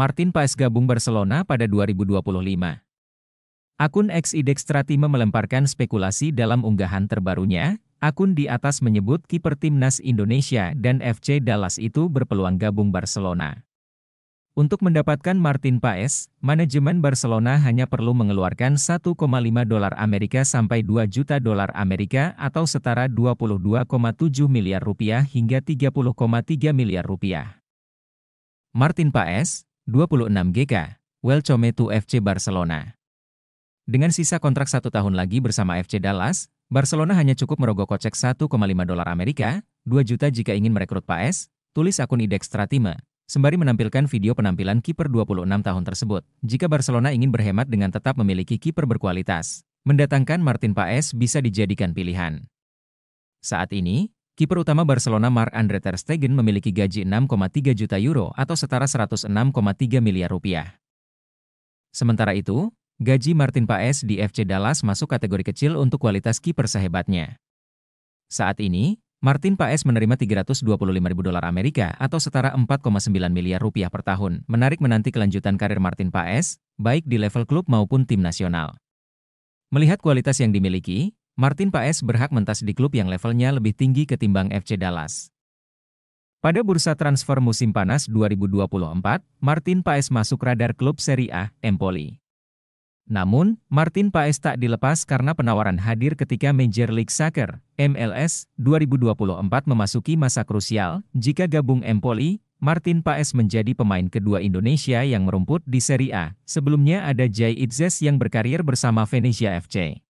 Martin Paes gabung Barcelona pada 2025. Akun ex Idextratime melemparkan spekulasi dalam unggahan terbarunya, akun di atas menyebut kiper timnas Indonesia dan FC Dallas itu berpeluang gabung Barcelona. Untuk mendapatkan Martin Paes, manajemen Barcelona hanya perlu mengeluarkan 1,5 dolar Amerika sampai 2 juta dolar Amerika atau setara 22,7 miliar rupiah hingga 30,3 miliar rupiah. Martin Paes, 26 GK, Welcome to FC Barcelona. Dengan sisa kontrak satu tahun lagi bersama FC Dallas, Barcelona hanya cukup merogoh kocek 1,5 dolar Amerika, 2 juta jika ingin merekrut Paes, tulis akun Idex Tratima, sembari menampilkan video penampilan kiper 26 tahun tersebut. Jika Barcelona ingin berhemat dengan tetap memiliki kiper berkualitas, mendatangkan Martin Paes bisa dijadikan pilihan. Saat ini, Kiper utama Barcelona Mark andre Ter Stegen memiliki gaji 6,3 juta euro atau setara 106,3 miliar rupiah. Sementara itu, gaji Martin Paes di FC Dallas masuk kategori kecil untuk kualitas kiper sehebatnya. Saat ini, Martin Paes menerima 325 ribu dolar Amerika atau setara 4,9 miliar rupiah per tahun. Menarik menanti kelanjutan karir Martin Paes, baik di level klub maupun tim nasional. Melihat kualitas yang dimiliki, Martin Paes berhak mentas di klub yang levelnya lebih tinggi ketimbang FC Dallas. Pada bursa transfer musim panas 2024, Martin Paes masuk radar klub Serie A, Empoli. Namun, Martin Paes tak dilepas karena penawaran hadir ketika Major League Soccer, MLS, 2024 memasuki masa krusial. Jika gabung Empoli, Martin Paes menjadi pemain kedua Indonesia yang merumput di Serie A. Sebelumnya ada Jai Itzes yang berkarir bersama Venezia FC.